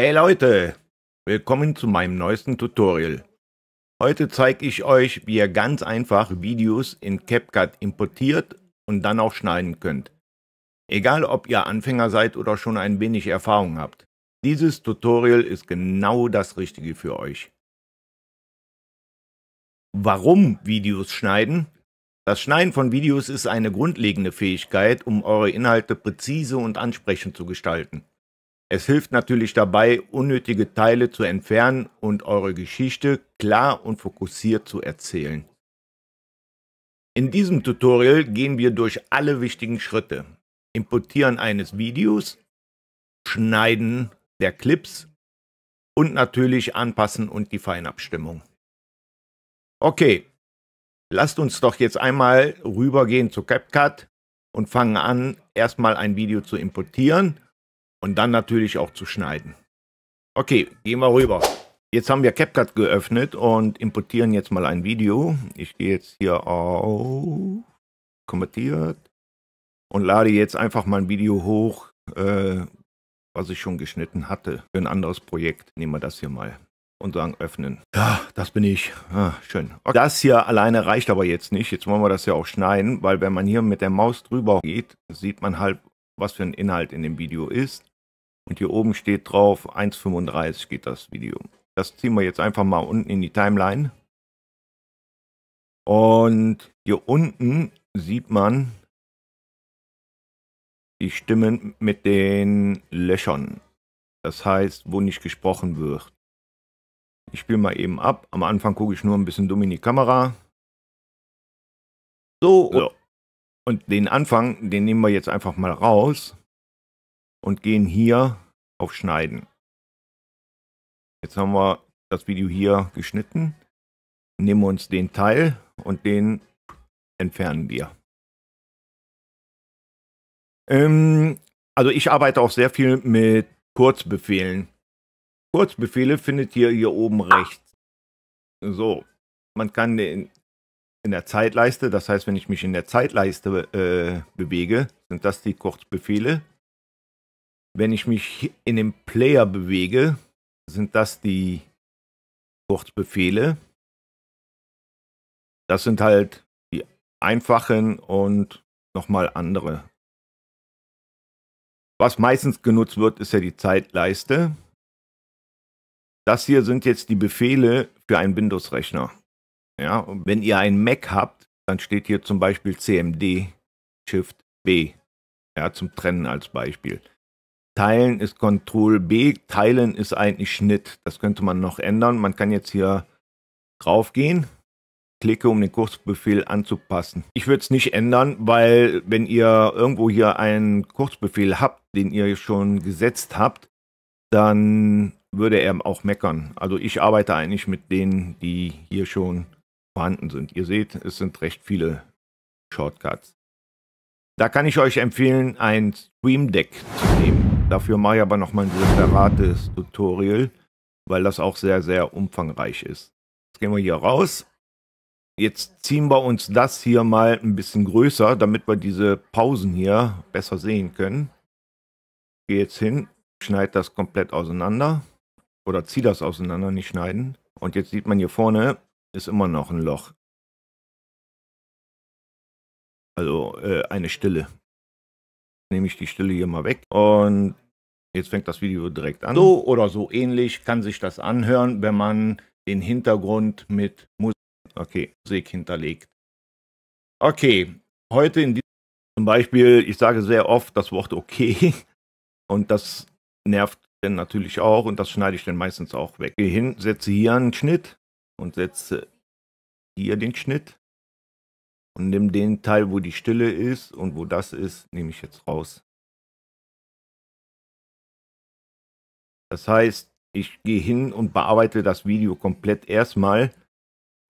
Hey Leute, willkommen zu meinem neuesten Tutorial. Heute zeige ich euch, wie ihr ganz einfach Videos in CapCut importiert und dann auch schneiden könnt. Egal ob ihr Anfänger seid oder schon ein wenig Erfahrung habt, dieses Tutorial ist genau das Richtige für euch. Warum Videos schneiden? Das Schneiden von Videos ist eine grundlegende Fähigkeit, um eure Inhalte präzise und ansprechend zu gestalten. Es hilft natürlich dabei, unnötige Teile zu entfernen und eure Geschichte klar und fokussiert zu erzählen. In diesem Tutorial gehen wir durch alle wichtigen Schritte. Importieren eines Videos, Schneiden der Clips und natürlich Anpassen und die Feinabstimmung. Okay, lasst uns doch jetzt einmal rübergehen zu CapCut und fangen an, erstmal ein Video zu importieren und dann natürlich auch zu schneiden. Okay, gehen wir rüber. Jetzt haben wir CapCut geöffnet und importieren jetzt mal ein Video. Ich gehe jetzt hier auf kommentiert und lade jetzt einfach mal ein Video hoch, äh, was ich schon geschnitten hatte. Für ein anderes Projekt nehmen wir das hier mal und sagen öffnen. Ja, das bin ich. Ah, schön. Okay. Das hier alleine reicht aber jetzt nicht. Jetzt wollen wir das ja auch schneiden, weil wenn man hier mit der Maus drüber geht, sieht man halt, was für ein Inhalt in dem Video ist. Und hier oben steht drauf, 1,35 geht das Video. Das ziehen wir jetzt einfach mal unten in die Timeline. Und hier unten sieht man die Stimmen mit den Löchern. Das heißt, wo nicht gesprochen wird. Ich spiele mal eben ab. Am Anfang gucke ich nur ein bisschen dumm in die Kamera. So, so. Und den Anfang, den nehmen wir jetzt einfach mal raus und gehen hier auf Schneiden. Jetzt haben wir das Video hier geschnitten, nehmen wir uns den Teil und den entfernen wir. Ähm, also ich arbeite auch sehr viel mit Kurzbefehlen. Kurzbefehle findet ihr hier oben rechts. So, man kann den in der Zeitleiste. Das heißt, wenn ich mich in der Zeitleiste äh, bewege, sind das die Kurzbefehle. Wenn ich mich in dem Player bewege, sind das die Kurzbefehle. Das sind halt die einfachen und nochmal andere. Was meistens genutzt wird, ist ja die Zeitleiste. Das hier sind jetzt die Befehle für einen Windows-Rechner. Ja, und wenn ihr ein Mac habt, dann steht hier zum Beispiel CMD Shift B. Ja, zum Trennen als Beispiel. Teilen ist Ctrl B, Teilen ist eigentlich Schnitt. Das könnte man noch ändern. Man kann jetzt hier drauf gehen. klicke, um den Kurzbefehl anzupassen. Ich würde es nicht ändern, weil wenn ihr irgendwo hier einen Kurzbefehl habt, den ihr schon gesetzt habt, dann würde er auch meckern. Also ich arbeite eigentlich mit denen, die hier schon vorhanden sind. Ihr seht, es sind recht viele Shortcuts. Da kann ich euch empfehlen, ein Stream Deck zu nehmen. Dafür mache ich aber nochmal ein separates Tutorial, weil das auch sehr, sehr umfangreich ist. Jetzt gehen wir hier raus. Jetzt ziehen wir uns das hier mal ein bisschen größer, damit wir diese Pausen hier besser sehen können. Ich gehe jetzt hin, schneide das komplett auseinander. Oder ziehe das auseinander, nicht schneiden. Und jetzt sieht man hier vorne, ist immer noch ein Loch. Also äh, eine Stille. Nehme ich die Stille hier mal weg und jetzt fängt das Video direkt an. So oder so ähnlich kann sich das anhören, wenn man den Hintergrund mit Musik, okay, Musik hinterlegt. Okay, heute in diesem zum Beispiel, ich sage sehr oft das Wort okay und das nervt dann natürlich auch und das schneide ich dann meistens auch weg. Gehe hin, setze hier einen Schnitt und setze hier den Schnitt und nehme den Teil, wo die Stille ist und wo das ist, nehme ich jetzt raus. Das heißt, ich gehe hin und bearbeite das Video komplett erstmal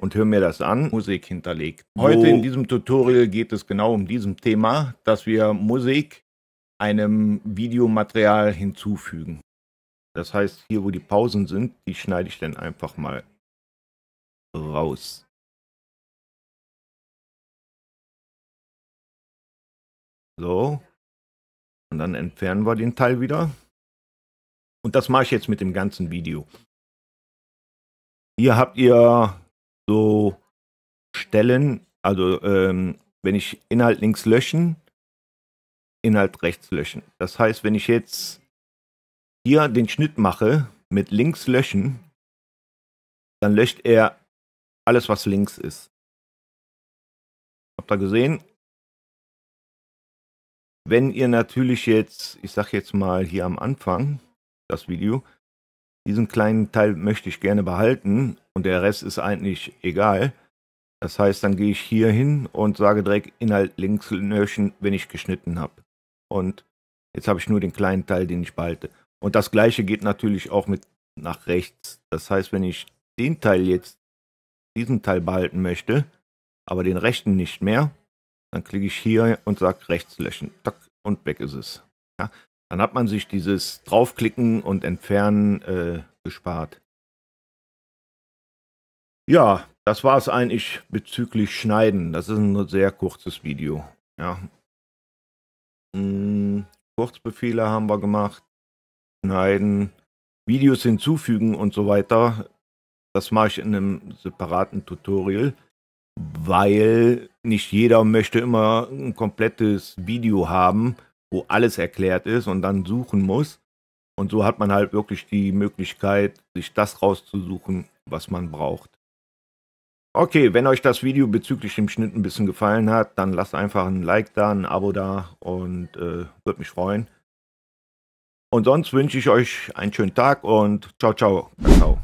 und höre mir das an. Musik hinterlegt. Heute in diesem Tutorial geht es genau um diesem Thema, dass wir Musik einem Videomaterial hinzufügen. Das heißt, hier wo die Pausen sind, die schneide ich dann einfach mal raus So. Und dann entfernen wir den Teil wieder. Und das mache ich jetzt mit dem ganzen Video. Hier habt ihr so Stellen, also ähm, wenn ich Inhalt links löschen, Inhalt rechts löschen. Das heißt, wenn ich jetzt hier den Schnitt mache mit links löschen, dann löscht er alles, was links ist. Habt ihr gesehen? Wenn ihr natürlich jetzt, ich sag jetzt mal hier am Anfang, das Video, diesen kleinen Teil möchte ich gerne behalten und der Rest ist eigentlich egal. Das heißt, dann gehe ich hier hin und sage direkt Inhalt links löschen, wenn ich geschnitten habe. Und jetzt habe ich nur den kleinen Teil, den ich behalte. Und das gleiche geht natürlich auch mit nach rechts. Das heißt, wenn ich den Teil jetzt diesen Teil behalten möchte, aber den rechten nicht mehr, dann klicke ich hier und sage rechts löschen. Tack, und weg ist es. Ja, dann hat man sich dieses draufklicken und entfernen äh, gespart. Ja, das war es eigentlich bezüglich Schneiden. Das ist ein sehr kurzes Video. Ja. Hm, Kurzbefehle haben wir gemacht. Schneiden, Videos hinzufügen und so weiter. Das mache ich in einem separaten Tutorial, weil nicht jeder möchte immer ein komplettes Video haben, wo alles erklärt ist und dann suchen muss. Und so hat man halt wirklich die Möglichkeit, sich das rauszusuchen, was man braucht. Okay, wenn euch das Video bezüglich dem Schnitt ein bisschen gefallen hat, dann lasst einfach ein Like da, ein Abo da und äh, würde mich freuen. Und sonst wünsche ich euch einen schönen Tag und ciao, ciao, ciao.